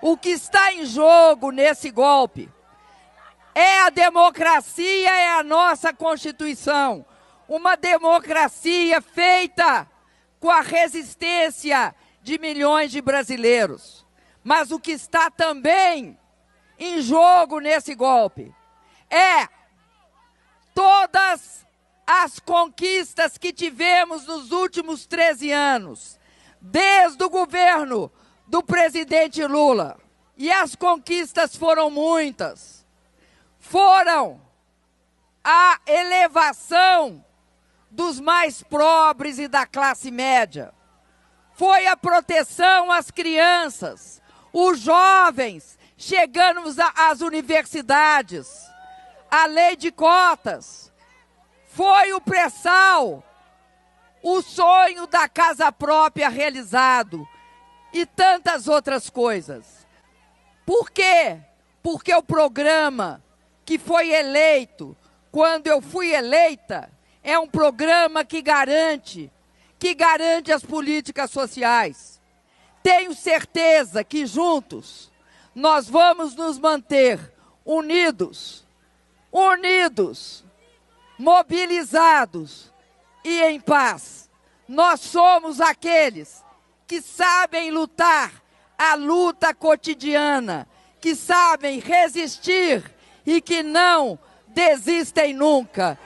O que está em jogo nesse golpe é a democracia, é a nossa Constituição. Uma democracia feita com a resistência de milhões de brasileiros. Mas o que está também em jogo nesse golpe é todas as conquistas que tivemos nos últimos 13 anos, desde o governo do presidente Lula. E as conquistas foram muitas. Foram a elevação dos mais pobres e da classe média. Foi a proteção às crianças, os jovens chegando às universidades, a lei de cotas, foi o pré-sal, o sonho da casa própria realizado e tantas outras coisas. Por quê? Porque o programa que foi eleito, quando eu fui eleita, é um programa que garante, que garante as políticas sociais. Tenho certeza que juntos nós vamos nos manter unidos, unidos, mobilizados e em paz. Nós somos aqueles que sabem lutar a luta cotidiana, que sabem resistir e que não desistem nunca.